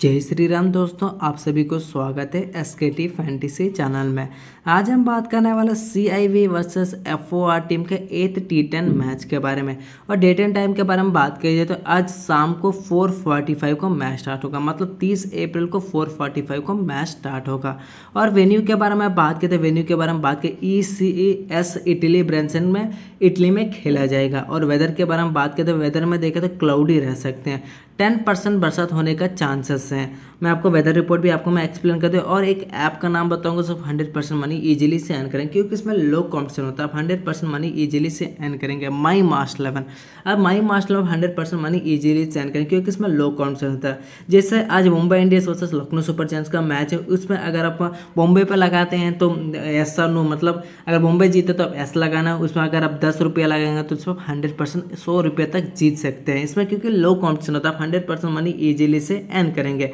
जय श्री राम दोस्तों आप सभी को स्वागत है एस के टी फैंटीसी चैनल में आज हम बात करने वाले C I V versus F O R team के एथ टी टेन मैच के बारे में और डेट एंड टाइम के बारे में बात की जाए तो आज शाम को 4:45 को मैच स्टार्ट होगा मतलब 30 अप्रैल को 4:45 को मैच स्टार्ट होगा और वेन्यू के बारे में बात की तो वेन्यू के बारे में बात की E C E S Italy ब्रेंसन में इटली में खेला जाएगा और वेदर के बारे में बात करें तो वेदर में देखें तो क्लाउडी रह सकते हैं टेन परसेंट बरसात होने का चांसेस हैं मैं आपको वेदर रिपोर्ट भी आपको मैं एक्सप्लेन कर दूँ और एक ऐप का नाम बताऊँगा सिर्फ हंड्रेड परसेंट मनी ईजिली से एन करेंगे क्योंकि इसमें लो कॉम्पिटिशन होता है आप हंड्रेड परसेंट मनी ईजिली से एन करेंगे माई मास्ट इलेवन अब my master eleven hundred percent money easily से एन करेंगे क्योंकि इसमें लो कॉम्पिटिशन होता है जैसे आज Mumbai Indians versus Lucknow super giants का मैच है उसमें अगर आप बॉम्बे पर लगाते हैं तो ऐसा नो मतलब अगर बॉम्बे जीते तो आप ऐसा लगाना उसमें अगर आप दस रुपया लगाएंगे तो उसमें हंड्रेड परसेंट सौ रुपये तक जीत सकते हैं इसमें क्योंकि लो कॉम्पिटिशन होता है आप हंड्रेड परसेंट मनी ईजिली से एन करेंगे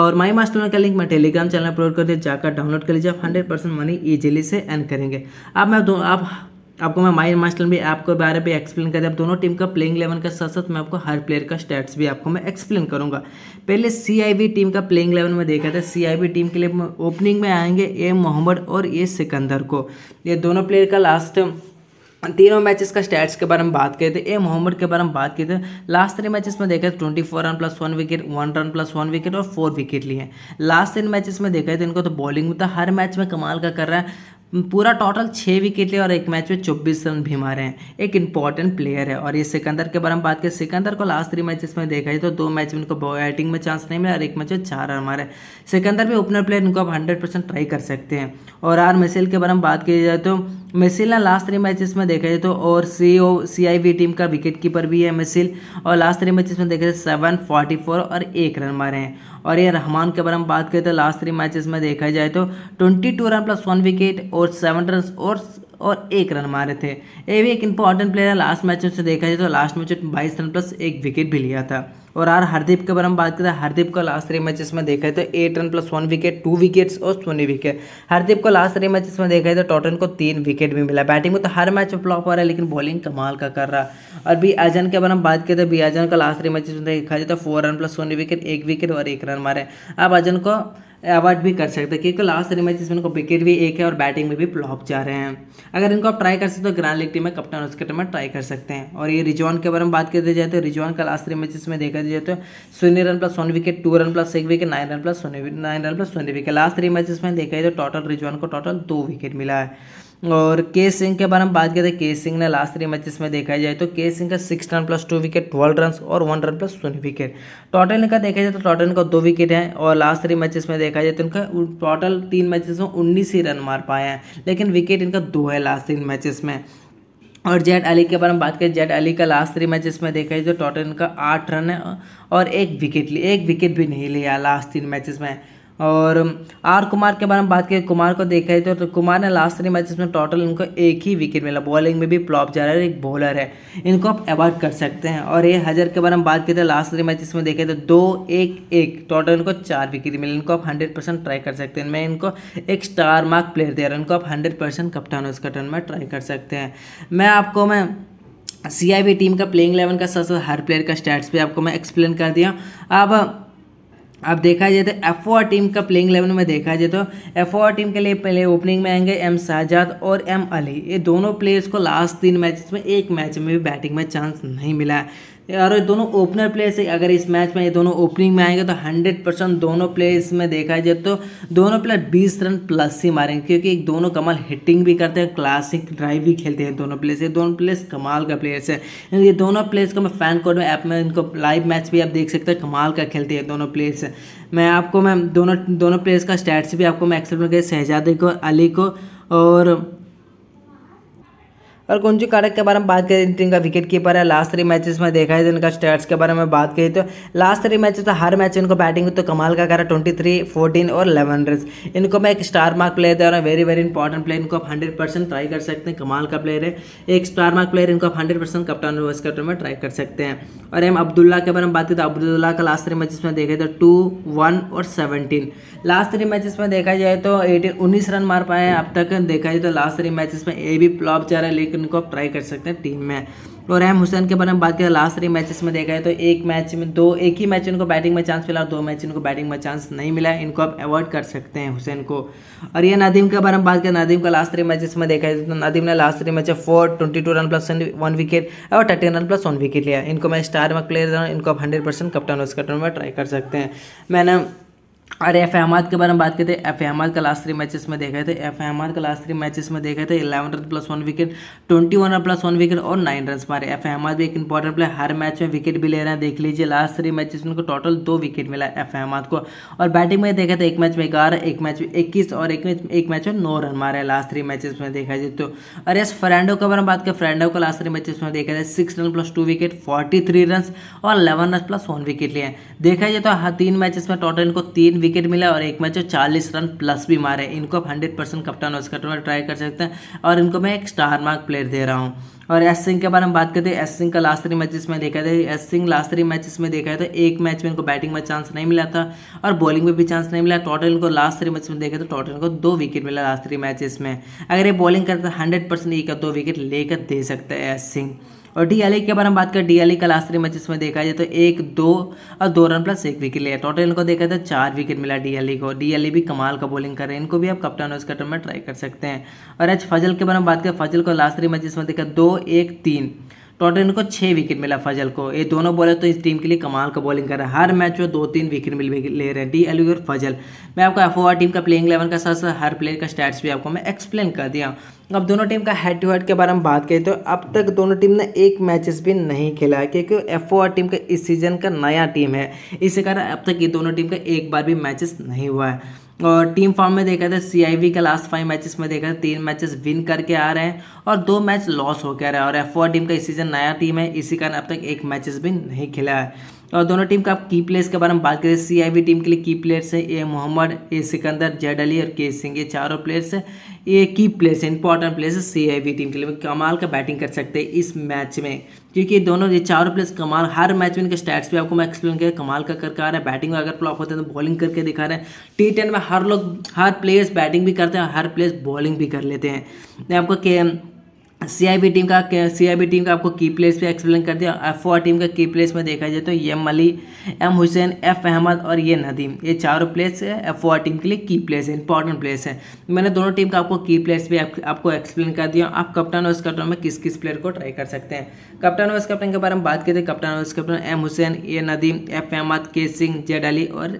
और माई मास्टर का लिंक मैं टेलीग्राम चैनल अपलोड कर दिया जाकर डाउनलोड कर लीजिए आप हंड्रेड परसेंट मनी ईजिली से अर्न करेंगे अब मैं दो आप आपको मैं माइंड मास्टर भी ऐप के बारे में एक्सप्लेन कर दिया दोनों टीम का प्लेइंग इलेवन के साथ साथ मैं आपको हर प्लेयर का स्टैट्स भी आपको मैं एक्सप्लेन करूंगा पहले सीआईबी टीम का प्लेइंग इलेवन में देखा था सीआईबी टीम के लिए ओपनिंग में आएंगे ए मोहम्मद और ए सिकंदर को ये दोनों प्लेयर का लास्ट तीनों मैचेस का स्टैट्स के बारे में बात किए थे तो ए मोहम्मद के बारे में बात की थे लास्ट थ्री मैचेस में देखा twenty four run plus one wicket one run plus one wicket और फोर विकेट लिए लास्ट तीन मैचेस में देखा तो इनको तो बॉलिंग में तो हर मैच में कमाल का कर रहा है पूरा टोटल छः विकेट लिए और एक मैच में चौबीस रन भी मारे हैं एक इंपॉर्टेंट प्लेयर है और ये सिकंदर के बारे में बात करें सिकंदर को लास्ट थ्री मैचेस में देखा जाए तो दो मैच में इनको बैटिंग में चांस नहीं मिला और एक मैच में चार रन मारे सिकंदर भी ओपनर प्लेयर इनको आप हंड्रेड परसेंट ट्राई कर सकते हैं और आर मिसेल के बारे में बात की जाए तो मिसिल ना लास्ट थ्री मैचेस में देखा जाए तो और C O C I V team का विकेट कीपर भी है मिसिल और लास्ट थ्री मैचेस में देखा जाए सेवन फोर्टी फोर और एक रन मारे हैं और ये रहमान के बारे में बात करें तो लास्ट थ्री मैचेस में देखा जाए तो twenty two run plus one wicket और सेवन रन और और एक रन मारे थे ये भी एक इंपॉर्टेंट प्लेयर है लास्ट मैच में से देखा जाए तो लास्ट मैच में बाईस रन प्लस एक विकेट भी लिया था और यार हरदीप के बारे में बात करें हरदीप का लास्ट थ्री मैचेस में देखा है तो eight run plus one wicket two wickets और सोनी विकेट हरदीप को लास्ट थ्री मैचेस में देखा है तो टोटन को तीन विकेट भी मिला बैटिंग में तो हर मैच में फ्लॉप हो रहा है लेकिन बॉलिंग कमाल का कर रहा है और बी आजन के बारे में बात करें तो बी आजन का लास्ट थ्री मैचेस में देखा जाए तो फोर रन प्लस सोनी विकेट एक विकेट और एक रन मारे अब आजन को अवॉइड भी कर सकते हैं क्योंकि लास्ट सीरीज में जिसमें इनको विकेट भी एक है और बैटिंग में भी फ्लॉप जा रहे हैं अगर इनको आप ट्राई कर सकते हो तो ग्रैंड लीग टीम में कप्तान उसके टीम में ट्राई कर सकते हैं और ये रिजवान के बारे में बात करते जाए तो रिजवान का लास्ट सीरीज में जिसमें देखा जाए तो शून्य run plus one wicket two run plus एक wicket nine run plus nine run plus शून्य विकेट लास्ट थ्री मैचेस में देखा जाए तो टोटल रिजवान को टोटल दो विकेट मिला है और के सिंह के बारे में बात करें के तो सिंह ने लास्ट थ्री मैचेस में देखा जाए तो के सिंह का six run plus two wicket twelve run और वन रन प्लस शून्य विकेट टोटल इनका देखा जाए तो टोटल इनका दो विकेट है और लास्ट थ्री मैचेस में देखा जाए तो इनका टोटल तीन मैचेस में उन्नीस ही रन मार पाए हैं लेकिन विकेट इनका दो है लास्ट तीन मैचेस में और जेड अली के बारे में बात करें जेड अली का लास्ट थ्री मैचेस में देखा जाए तो टोटल इनका आठ रन है और एक विकेट लिया एक विकेट भी नहीं लिया लास्ट तीन मैचेस में और आर कुमार के बारे में बात करें कुमार को देखा है तो, तो कुमार ने लास्ट थ्री मैचेस में टोटल इनको एक ही विकेट मिला बॉलिंग में भी प्लॉप जा रहा है एक बॉलर है इनको आप अवॉइड कर सकते हैं और ये हजर के बारे में बात करें तो लास्ट थ्री मैचेस में देखें तो दो एक एक टोटल इनको चार विकेट मिले इनको आप हंड्रेड परसेंट ट्राई कर सकते हैं मैं इनको एक स्टार मार्क प्लेयर दे रहा हूँ इनको आप हंड्रेड परसेंट कप्तान उसका टर्न में ट्राई कर सकते हैं मैं आपको मैं सी टीम का प्लेइंग इलेवन का साथ साथ हर प्लेयर का स्टैट्स भी आपको मैं एक्सप्लेन कर दिया अब अब देखा जाए तो एफ टीम का प्लेइंग इलेवन में देखा जाए तो एफ टीम के लिए पहले ओपनिंग में आएंगे एम शाहजाद और एम अली ये दोनों प्लेयर्स को लास्ट तीन मैचेस में एक मैच में भी बैटिंग में चांस नहीं मिला और ये दोनों ओपनर प्लेयर्स है अगर इस मैच में ये दोनों ओपनिंग में आएंगे तो हंड्रेड परसेंट दोनों प्लेयर्स में देखा जाए तो दोनों प्लेयर बीस रन प्लस ही मारेंगे क्योंकि एक दोनों कमाल हिटिंग भी करते हैं क्लासिक ड्राइव भी खेलते हैं दोनों प्लेयर्स ये दोनों प्लेयर्स कमाल का प्लेयर्स है ये दोनों प्लेयर्स को मैं फैन कोड में ऐप में इनको लाइव मैच भी आप देख सकते हैं कमाल का खेलते हैं दोनों प्लेयर्स मैं आपको मैं दोनों दोनों प्लेयर्स का स्टैट्स भी आपको मैं एक्सेप्ट कर शहजादे को अली को और और कुंजू कारक के बारे में बात करें तो इनका विकेट कीपर है लास्ट थ्री मैचेस में देखा है इनका स्टैट्स के बारे में बात करें तो लास्ट थ्री मैचेस तो हर मैच इनको बैटिंग तो कमाल का करा ट्वेंटी थ्री फोर्टीन और इलेवन रन इनको मैं एक स्टार मार्क प्लेयर दे रहा हूँ वेरी वेरी इंपॉर्टेंट प्लेयर इनको आप हंड्रेड परसेंट ट्राई कर सकते हैं कमाल का प्लेयर है एक स्टार मार्क प्लेयर इनको आप hundred percent captain versus captain में ट्राई कर सकते हैं और एम अब्दुल्ला के बारे में बात करें तो अब्दुल्ला का लास्ट थ्री मैचेस में देखे तो टू वन और सेवनटीन लास्ट थ्री मैचेस में देखा जाए तो एटीन उन्नीस रन मार पाए हैं अब तक देखा जाए तो लास्ट थ्री मैचेस में ए भी प्लॉप जा रहा है लेकिन को आप ट्राई कर सकते हैं टीम में और एम हुसैन के बारे में बात करें लास्ट थ्री मैचेस में देखा है तो एक मैच में दो एक ही मैच इनको बैटिंग में चांस मिला दो मैच इनको बैटिंग में चांस नहीं मिला इनको आप अवॉइड कर सकते हैं हुसैन को और ये नदीम के बारे में बात करें नदीम का लास्ट थ्री मैचेस में देखा है तो नदीम ने last three match four twenty run plus one wicket और thirty run plus one wicket लिया इनको मैं स्टार में प्लेयर इनको आप हंड्रेड कप्टन कप्तान उसका टर्न में ट्राई कर सकते हैं मैंने और एफ अहमद के बारे में बात करते हैं एफ अहमद का लास्ट थ्री मैचेस में देखे थे एफ अहमद का लास्ट थ्री मैचेस में देखे थे eleven run plus one wicket twenty one run plus one wicket और नाइन रन मारे एफ अहमद भी एक इंपॉर्टेंट प्लेयर हर मैच में विकेट भी ले रहे हैं देख लीजिए लास्ट थ्री मैचेस में उनको टोटल दो विकेट मिला एफ अहमद को और बैटिंग में देखा था एक मैच में ग्यारह एक मैच में इक्कीस और एक मैच एक मैच में नौ रन मारे लास्ट थ्री मैचेस में देखा जाए तो और यस फ्रेंडो के बारे में बात करें फ्रेंडो को लास्ट थ्री मैचेस में देखा जाए six run plus two wicket forty three run और eleven run plus one wicket लिए देखा जाए तो तीन मैचेस में टोटल इनको तीन विकेट मिला और एक मैच चालीस रन प्लस भी मारे इनको आप हंड्रेड परसेंट कप्तान ऑस्कर में ट्राई कर सकते हैं और इनको मैं एक स्टार मार्क प्लेयर दे रहा हूँ और एस सिंह के बारे में बात करते हैं एस सिंह का लास्ट थ्री मैचेस में देखा था S Singh last three matches में देखा था एक मैच में इनको बैटिंग में चांस नहीं मिला था और बॉलिंग में भी चांस नहीं मिला टोटल इनको लास्ट थ्री मैच में देखा तो टोटल इनको दो विकेट मिला लास्ट थ्री मैचेस में अगर ये बॉलिंग करता हंड्रेड परसेंट एक दो विकेट लेकर दे सकता है एस सिंह और डीएलए के बारे में बात करें डीएलए का लास्ट थ्री मैचेस में देखा जाए तो एक दो और दो रन प्लस एक विकेट लिया टोटल इनको देखा जाए तो चार विकेट मिला डीएलए को डीएलए भी कमाल का बॉलिंग कर रहे हैं इनको भी आप कप्तान उस कटर में ट्राई कर सकते हैं और एच फजल के बारे में बात करें फजल को लास्ट थ्री मैचेस में देखा दो एक तीन टोटल इनको छः विकेट मिला फजल को ये दोनों बॉलर तो इस टीम के लिए कमाल का बॉलिंग कर रहा है हर मैच में दो तीन विकेट मिल ले रहे हैं डी एल और फजल मैं आपको एफ टीम का प्लेइंग इलेवन का साथ साथ हर प्लेयर का स्टैट्स भी आपको मैं एक्सप्लेन कर दिया अब दोनों टीम का हेड टू हेड के बारे में बात करें तो अब तक दोनों टीम ने एक मैचेस भी नहीं खेला है क्योंकि एफ टीम का इस सीजन का नया टीम है इसी कारण अब तक ये दोनों टीम का एक बार भी मैचेस नहीं हुआ है और टीम फॉर्म में देखा था सी का लास्ट फाइव मैचेस में देखा था तीन मैचेस विन करके आ रहे हैं और दो मैच लॉस होकर आ रहे हैं और एफ टीम का इस सीज़न नया टीम है इसी कारण अब तक एक मैचेस भी नहीं खेला है और दोनों टीम का आप की प्लेयर्स के बारे में बात करें सी टीम के लिए की प्लेयर्स हैं A Mohammad A Sikandar Z Ali और के सिंह ये चारों प्लेयर्स हैं ये की प्लेयर्स इंपॉर्टेंट प्लेयर्स है सीआईबी टीम के लिए कमाल का बैटिंग कर सकते हैं इस मैच में क्योंकि दोनों ये चारों प्लेयर्स कमाल हर मैच में इनके स्टैट्स भी आपको मैं एक्सप्लेन किया कमाल का करके आ रहा है बैटिंग में अगर प्लॉप होते हैं तो बॉलिंग करके दिखा रहे हैं टी टेन में हर लोग हर प्लेयर्स बैटिंग भी करते हैं हर प्लेयर्स बॉलिंग भी कर लेते हैं आपको के सीआईबी टीम का सीआईबी टीम का आपको की प्लेस पे एक्सप्लेन कर दिया एफ टीम का की प्लेस में देखा जाए तो M Ali M Hussain F Ahmed और ये नदीम ये चारों प्लेस एफ टीम के लिए की प्लेस है इंपॉर्टेंट प्लेस है मैंने दोनों टीम का आपको की प्लेस पे आपको एक्सप्लेन कर दिया आप कप्तान और कप्टन में किस किस प्लेयर को ट्राई कर सकते हैं कप्तान और कप्टन के बारे में बात करते हैं कप्तान और captain M Hussain A Nadeem F Ahmed K Singh Z Ali और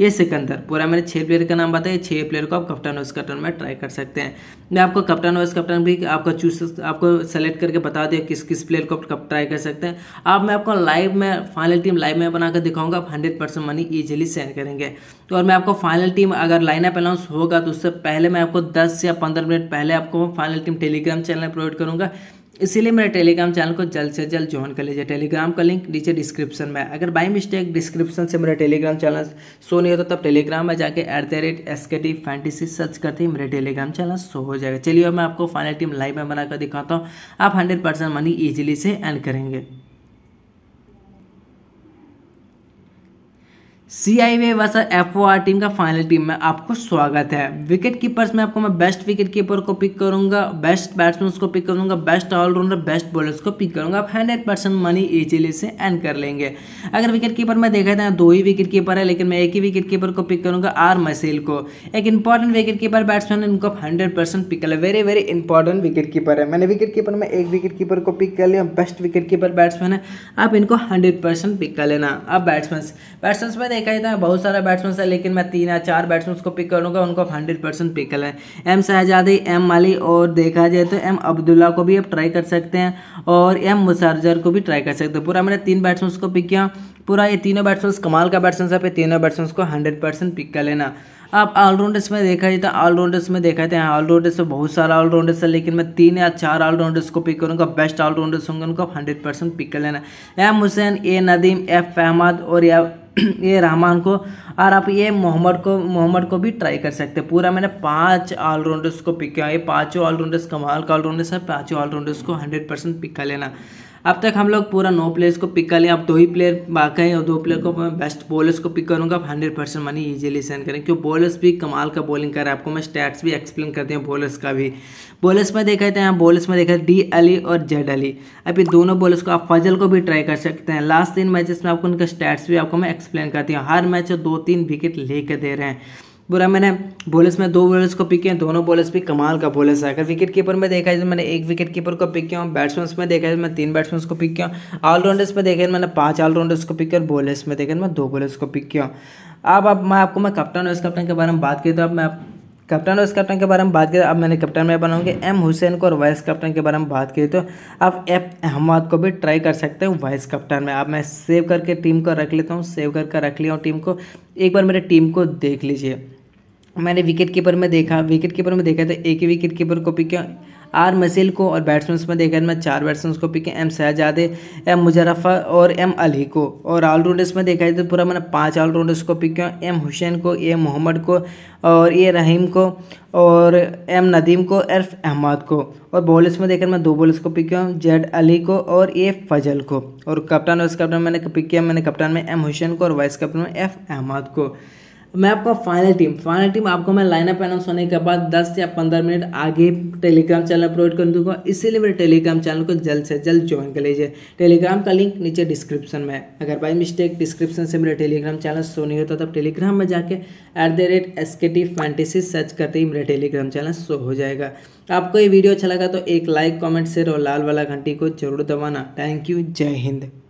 ये सिकंदर पूरा मैंने छः प्लेयर का नाम बताया छः प्लेयर को आप कप्तान वाइस कप्टन में ट्राई कर सकते हैं मैं आपको कप्तान वाइस कप्टन भी आपका चूज आपको सेलेक्ट करके बता दिया किस किस प्लेयर को आप ट्राई कर सकते हैं आप मैं आपको लाइव में फाइनल टीम लाइव में बनाकर दिखाऊंगा आप hundred percent money easily send करेंगे और मैं आपको फाइनल टीम अगर लाइनअप अनाउंस होगा तो उससे पहले मैं आपको दस या पंद्रह मिनट पहले आपको final team Telegram channel provide करूँगा इसीलिए मेरे टेलीग्राम चैनल को जल्द से जल्द ज्वाइन कर लीजिए टेलीग्राम का लिंक नीचे डिस्क्रिप्शन में अगर बाई मिस्टेक डिस्क्रिप्शन से मेरा टेलीग्राम चैनल शो नहीं होता तब टेलीग्राम में जाके at the rate S K T fantasy search करते ही मेरे टेलीग्राम चैनल शो हो जाएगा चलिए मैं आपको फाइनल टीम लाइव में बनाकर दिखाता हूँ आप hundred percent money easily send करेंगे C I B versus F O R team का फाइनल टीम में आपको स्वागत है विकेट कीपर्स में आपको मैं बेस्ट विकेट कीपर को पिक करूंगा बेस्ट बैट्समैन को पिक करूंगा बेस्ट ऑलराउंडर बेस्ट बॉलर्स को पिक करूंगा आप hundred percent money easily send कर लेंगे अगर विकेट कीपर में देखा जाए दो ही विकेट कीपर है लेकिन मैं एक ही विकेट कीपर को पिक करूंगा आर मसील को एक इंपॉर्टेंट विकेट कीपर बैट्समैन है इनको हंड्रेड परसेंट पिक कर लिया very very important wicket keeper है मैंने विकेट कीपर में एक विकेट कीपर को पिक कर लिया बेस्ट विकेट कीपर बैट्समैन है आप इनको हंड्रेड परसेंट पिक कर लेना आप बैट्समैन बैट्समैन में कही था बहुत सारे बैट्समैन है लेकिन मैं तीन या चार बैट्समैन को पिक करूंगा उनको हंड्रेड परसेंट पिक करें एम शाहजादी एम माली और देखा जाए तो एम अब्दुल्ला को भी आप ट्राई कर सकते हैं और एम मुसारजर को भी ट्राई कर सकते हैं पूरा मैंने तीन बैट्समैन को पिक किया पूरा ये तीनों बैट्समैन कमाल का बैट्समैन है तीनों बैट्समैन को हंड्रेड परसेंट पिक कर लेना आप ऑलराउंडर्स में देखा जाए तो ऑलराउंडर्स में देखा जाता है ऑलराउंडर्स में बहुत सारे ऑलराउंडर्स है लेकिन मैं तीन या चार ऑलराउंडर्स को पिक करूँगा बेस्ट ऑलराउंडर्स होंगे उनको 100 परसेंट पिक कर लेना M Hussain A Nadeem F Ahmed और या ये रहमान को और आप ये मोहम्मद को मोहम्मद को भी ट्राई कर सकते हैं पूरा मैंने पांच ऑलराउंडर्स को पिक किया ये पांचों ऑलराउंडर्स कमाल का ऑलराउंडर्स है पांचों ऑलराउंडर्स को हंड्रेड परसेंट पिक कर लेना अब तक हम लोग पूरा नौ प्लेयर्स को पिक कर लिया अब दो ही प्लेयर बाकी हैं और दो प्लेयर को मैं बेस्ट बॉलर्स को पिक करूँगा आप hundred percent money easily send करें क्यों बॉलर्स भी कमाल का बॉलिंग कर रहे हैं आपको मैं स्टैट्स भी एक्सप्लेन करते हैं बॉलर्स का भी बॉलर्स में देखा था यहाँ बॉलर्स में देखा डी अली और जेड अली अब दोनों बॉलर्स को आप फजल को भी ट्राई कर सकते हैं लास्ट तीन मैचेस में आपको उनका स्टैट्स भी आपको मैं एक्सप्लेन करती हूँ हर मैच दो तीन विकेट लेकर दे रहे हैं बुरा मैंने बॉलर्स में दो बॉलर्स को पिक किया दोनों बॉलर्स भी कमाल का बॉलर्स है अगर विकेट कीपर में देखा जाए तो मैंने एक विकेट कीपर को पिक किया हूँ बैट्समैन में देखा जाए तो मैं तीन बैट्समैन को पिक किया हूँ ऑलराउंडर्स में देखा तो मैंने पाँच ऑलराउंडर्स को पिक किया बॉलर्स में देखा मैं दो बॉलर्स को पिक किया अब अब मैं आपको मैं कप्टन और कप्टन के बारे में बात की तो अब मैं कप्तान वाइस कैप्टन के बारे में बात करें अब मैंने कप्तान में बनाऊंगे एम हुसैन को और वाइस कप्टन के बारे में बात करें तो आप एफ अहमद को भी ट्राई कर सकते हो वाइस कप्टन में आप मैं सेव करके टीम को रख लेता हूँ सेव करके रख लिया हूँ टीम को एक बार मेरे टीम को देख लीजिए मैंने विकेट कीपर में देखा विकेट कीपर में देखा तो एक ही विकेट कीपर को पिक किया आर मसील को और बैट्समैन में देखा मैं चार बैट्समैन को पिक एम शहजादे एम मुजरफा और एम अली को और ऑलराउंडर्स में देखा जाए तो पूरा मैंने पाँच ऑलराउंडर्स को पिक किया एम हुसैन को ए मोहम्मद को और ए रहीम को और एम नदीम को एफ़ अहमद को और बॉलर्स में देखकर मैं दो बॉलर्स को पिक किया हूँ जेड अली को और ए फजल को और कप्तान वाइस कप्टन मैंने पिक किया मैंने कप्तान में एम हुसैन को और वाइस कप्टन में एफ अहमद को मैं आपका फाइनल टीम फाइनल टीम आपको मैं लाइनअप अनाउंस होने के बाद 10 या 15 मिनट आगे टेलीग्राम चैनल अपलोड कर दूंगा इसीलिए मेरे टेलीग्राम चैनल को जल्द से जल्द ज्वाइन कर लीजिए टेलीग्राम का लिंक नीचे डिस्क्रिप्शन में है अगर बाई मिस्टेक डिस्क्रिप्शन से मेरा टेलीग्राम चैनल शो नहीं होता तो टेलीग्राम में जाकर at the rate S K T fantasy search करते ही मेरा टेलीग्राम चैनल शो हो जाएगा आपको ये वीडियो अच्छा लगा तो एक लाइक कॉमेंट शेयर और लाल वाला घंटी को जरूर दबाना थैंक यू जय हिंद